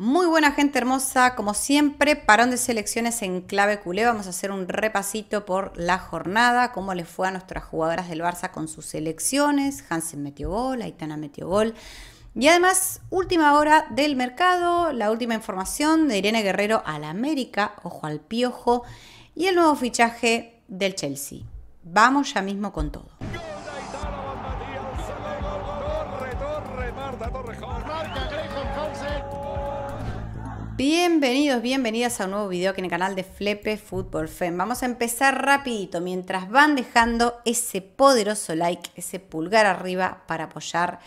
Muy buena gente hermosa, como siempre, parón de selecciones en clave culé. Vamos a hacer un repasito por la jornada, cómo les fue a nuestras jugadoras del Barça con sus selecciones. Hansen metió gol, Aitana metió gol. Y además, última hora del mercado, la última información de Irene Guerrero al América, ojo al piojo, y el nuevo fichaje del Chelsea. Vamos ya mismo con todo. Bienvenidos, bienvenidas a un nuevo video aquí en el canal de Flepe Football Fem. Vamos a empezar rapidito mientras van dejando ese poderoso like, ese pulgar arriba para apoyar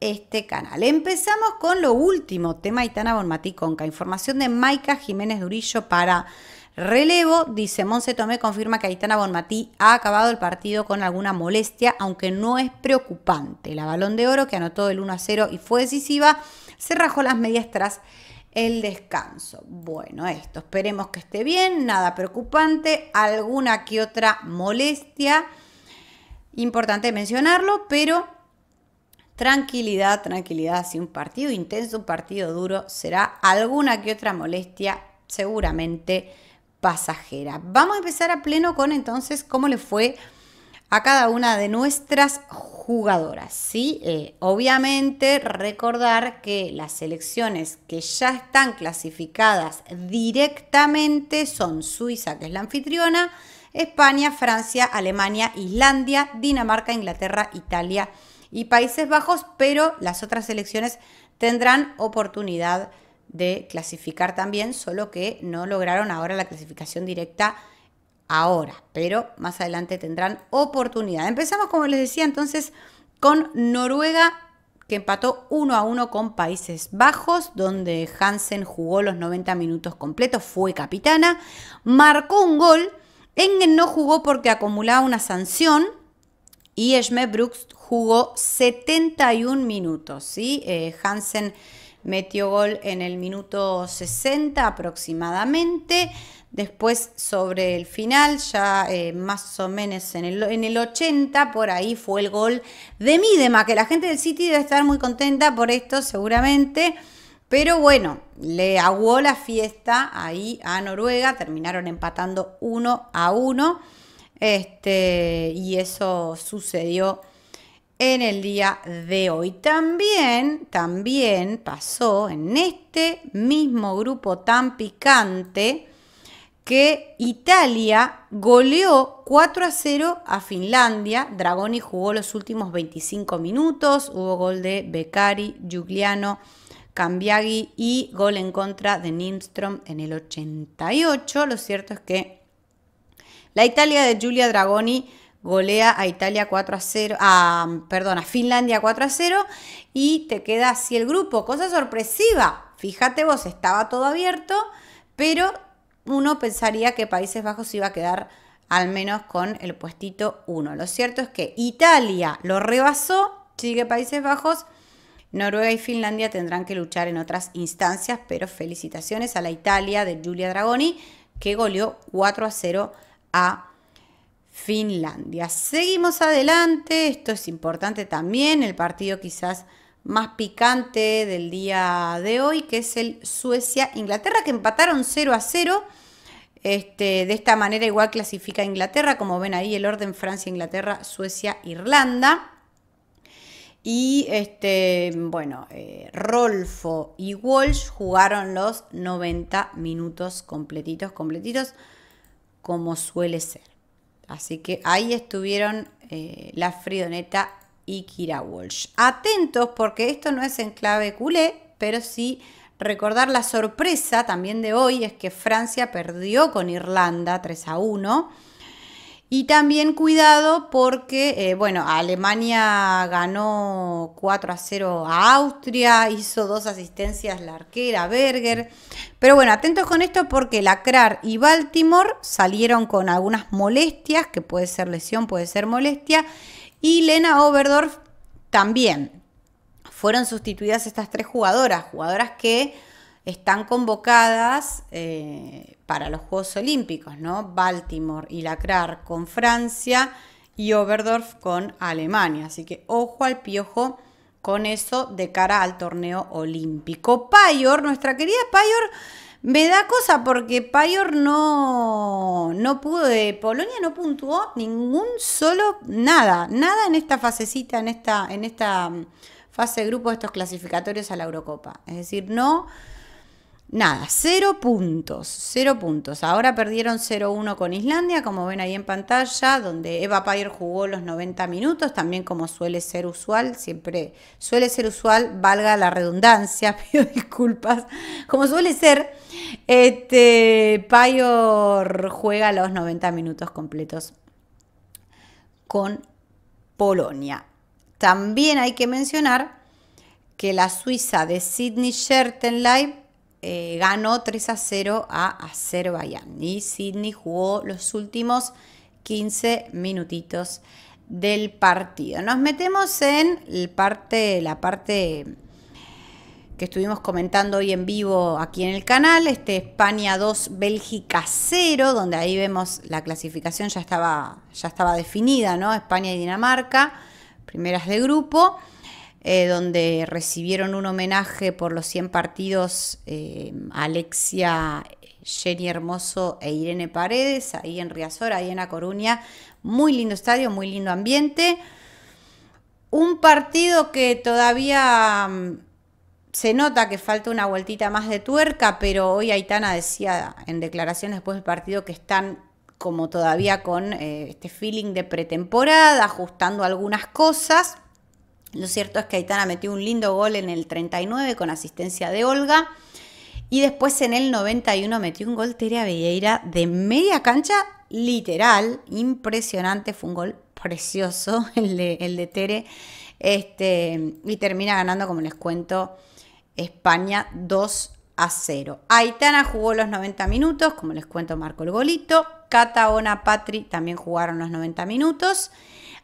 este canal. Empezamos con lo último, tema Itana Bonmatí Conca, información de Maika Jiménez Durillo para relevo. Dice Monse Tomé confirma que Aitana Bonmatí ha acabado el partido con alguna molestia, aunque no es preocupante. La balón de oro que anotó el 1 a 0 y fue decisiva, se rajó las medias tras el descanso. Bueno, esto, esperemos que esté bien, nada preocupante, alguna que otra molestia. Importante mencionarlo, pero tranquilidad, tranquilidad. Si un partido intenso, un partido duro, será alguna que otra molestia seguramente pasajera. Vamos a empezar a pleno con entonces cómo le fue a cada una de nuestras jugadoras. ¿sí? Eh, obviamente recordar que las selecciones que ya están clasificadas directamente son Suiza, que es la anfitriona, España, Francia, Alemania, Islandia, Dinamarca, Inglaterra, Italia y Países Bajos, pero las otras selecciones tendrán oportunidad de clasificar también, solo que no lograron ahora la clasificación directa ahora, pero más adelante tendrán oportunidad. Empezamos, como les decía, entonces con Noruega que empató 1 a 1 con Países Bajos, donde Hansen jugó los 90 minutos completos, fue capitana, marcó un gol, Engen no jugó porque acumulaba una sanción y Esme Brooks jugó 71 minutos. ¿sí? Eh, Hansen metió gol en el minuto 60 aproximadamente. Después sobre el final, ya eh, más o menos en el, 80, por ahí fue el gol de Midema, que la gente del City debe estar muy contenta por esto seguramente. Pero bueno, le aguó la fiesta ahí a Noruega, terminaron empatando uno a uno. Este, y eso sucedió en el día de hoy. También, también pasó en este mismo grupo tan picante que Italia goleó 4 a 0 a Finlandia. Dragoni jugó los últimos 25 minutos. Hubo gol de Beccari, Giuliano, Cambiaghi y gol en contra de Nimstrom en el 88. Lo cierto es que la Italia de Giulia Dragoni golea a Italia 4 a 0, a, a Finlandia 4 a 0 y te queda así el grupo. Cosa sorpresiva. Fíjate vos, estaba todo abierto, pero uno pensaría que Países Bajos iba a quedar al menos con el puestito 1. Lo cierto es que Italia lo rebasó, sigue Países Bajos. Noruega y Finlandia tendrán que luchar en otras instancias, pero felicitaciones a la Italia de Giulia Dragoni, que goleó 4 a 0 a Finlandia. Seguimos adelante, esto es importante también, el partido quizás más picante del día de hoy, que es el Suecia-Inglaterra, que empataron 0 a 0 este, de esta manera igual clasifica Inglaterra, como ven ahí el orden Francia, Inglaterra, Suecia, Irlanda. Y este, bueno, eh, Rolfo y Walsh jugaron los 90 minutos completitos, completitos, como suele ser. Así que ahí estuvieron eh, la Fridoneta y Kira Walsh. Atentos porque esto no es en clave culé, pero sí Recordar la sorpresa también de hoy es que Francia perdió con Irlanda 3 a 1. Y también cuidado porque, eh, bueno, Alemania ganó 4 a 0 a Austria, hizo dos asistencias la arquera Berger. Pero bueno, atentos con esto porque Lacrar y Baltimore salieron con algunas molestias, que puede ser lesión, puede ser molestia. Y Lena Oberdorf también fueron sustituidas estas tres jugadoras, jugadoras que están convocadas eh, para los Juegos Olímpicos, ¿no? Baltimore y Lacrar con Francia y Oberdorf con Alemania. Así que ojo al piojo con eso de cara al torneo olímpico. Payor, nuestra querida Payor, me da cosa porque Payor no, no pudo, de Polonia no puntuó ningún solo, nada, nada en esta fasecita, en esta, en esta fase de grupo de estos clasificatorios a la Eurocopa. Es decir, no, nada, cero puntos, cero puntos. Ahora perdieron 0-1 con Islandia, como ven ahí en pantalla, donde Eva Payer jugó los 90 minutos, también como suele ser usual, siempre suele ser usual, valga la redundancia, pido disculpas, como suele ser, este, Payor juega los 90 minutos completos con Polonia. También hay que mencionar que la Suiza de Sidney Schertenleib eh, ganó 3 a 0 a Azerbaiyán y Sidney jugó los últimos 15 minutitos del partido. Nos metemos en la parte que estuvimos comentando hoy en vivo aquí en el canal, este España 2, Bélgica 0, donde ahí vemos la clasificación ya estaba, ya estaba definida, ¿no? España y Dinamarca primeras de grupo, eh, donde recibieron un homenaje por los 100 partidos eh, Alexia, Jenny Hermoso e Irene Paredes, ahí en Riazor, ahí en A Coruña. Muy lindo estadio, muy lindo ambiente. Un partido que todavía mm, se nota que falta una vueltita más de tuerca, pero hoy Aitana decía en declaraciones después del partido que están como todavía con eh, este feeling de pretemporada, ajustando algunas cosas. Lo cierto es que Aitana metió un lindo gol en el 39 con asistencia de Olga. Y después en el 91 metió un gol Tere Vieira de media cancha, literal, impresionante, fue un gol precioso el de, Tere. Este, y termina ganando, como les cuento, España 2 a 0. Aitana jugó los 90 minutos, como les cuento, marcó el golito. Cataona Patri también jugaron los 90 minutos.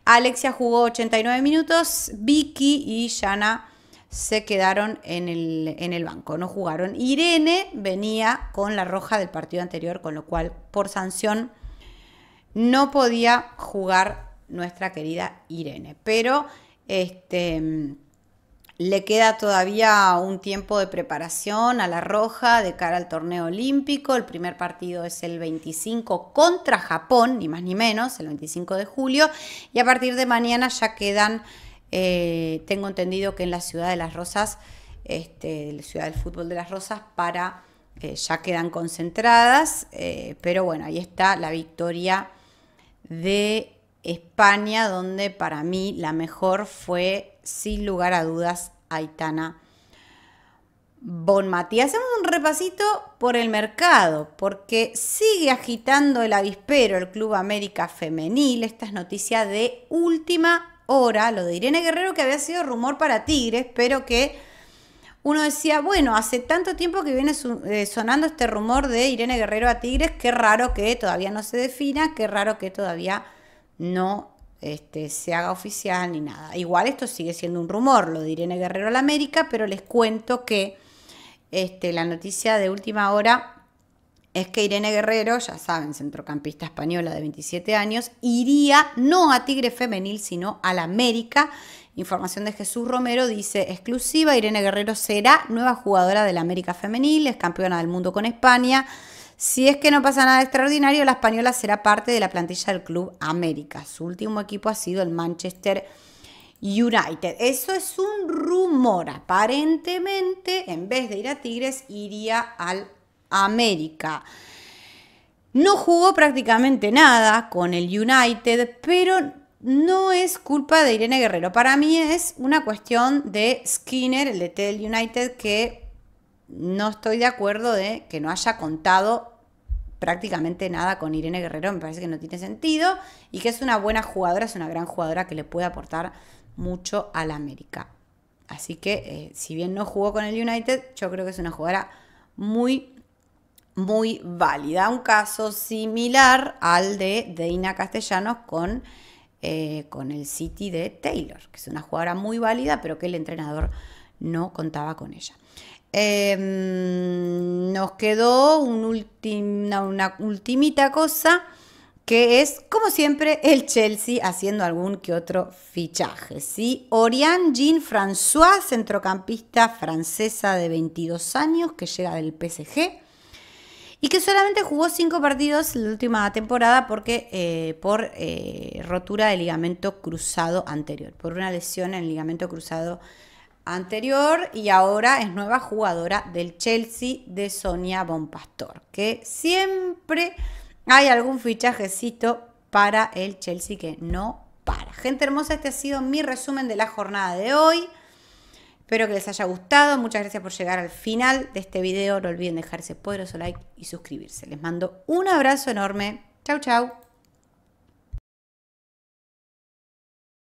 Alexia jugó 89 minutos. Vicky y Yana se quedaron en el, en el banco, no jugaron. Irene venía con la roja del partido anterior, con lo cual por sanción no podía jugar nuestra querida Irene. Pero este, le queda todavía un tiempo de preparación a la Roja de cara al torneo olímpico. El primer partido es el 25 contra Japón, ni más ni menos, el 25 de julio. Y a partir de mañana ya quedan, eh, tengo entendido que en la Ciudad de las Rosas, este, la Ciudad del Fútbol de las Rosas, para eh, ya quedan concentradas. Eh, pero bueno, ahí está la victoria de España, donde para mí la mejor fue sin lugar a dudas, Aitana Bonmati. Hacemos un repasito por el mercado, porque sigue agitando el avispero el Club América Femenil. Esta es noticia de última hora, lo de Irene Guerrero, que había sido rumor para Tigres, pero que uno decía, bueno, hace tanto tiempo que viene eh, sonando este rumor de Irene Guerrero a Tigres, qué raro que todavía no se defina, qué raro que todavía no este, se haga oficial ni nada. Igual esto sigue siendo un rumor, lo de Irene Guerrero a la América, pero les cuento que este, la noticia de última hora es que Irene Guerrero, ya saben, centrocampista española de 27 años, iría no a Tigre Femenil, sino a la América. Información de Jesús Romero dice, exclusiva, Irene Guerrero será nueva jugadora de la América Femenil, es campeona del mundo con España. Si es que no pasa nada extraordinario, la española será parte de la plantilla del Club América. Su último equipo ha sido el Manchester United. Eso es un rumor. Aparentemente, en vez de ir a Tigres, iría al América. No jugó prácticamente nada con el United, pero no es culpa de Irene Guerrero. Para mí es una cuestión de Skinner, el de del United, que no estoy de acuerdo de que no haya contado prácticamente nada con Irene Guerrero, me parece que no tiene sentido, y que es una buena jugadora, es una gran jugadora que le puede aportar mucho al América. Así que eh, si bien no jugó con el United, yo creo que es una jugadora muy, muy válida. Un caso similar al de Deina Castellanos con, eh, con el City de Taylor, que es una jugadora muy válida, pero que el entrenador no contaba con ella. Em, nos quedó una, ultimita cosa que es, como siempre, el Chelsea haciendo algún que otro fichaje. ¿sí? Oriane Jean-François, centrocampista francesa de 22 años, que llega del PSG y que solamente jugó cinco partidos la última temporada porque, eh, por eh, rotura del ligamento cruzado anterior, por una lesión en el ligamento cruzado anterior anterior y ahora es nueva jugadora del Chelsea de Sonia Bonpastor, que siempre hay algún fichajecito para el Chelsea que no para. Gente hermosa, este ha sido mi resumen de la jornada de hoy. Espero que les haya gustado. Muchas gracias por llegar al final de este video. No olviden dejarse poderoso like y suscribirse. Les mando un abrazo enorme. Chau, chau.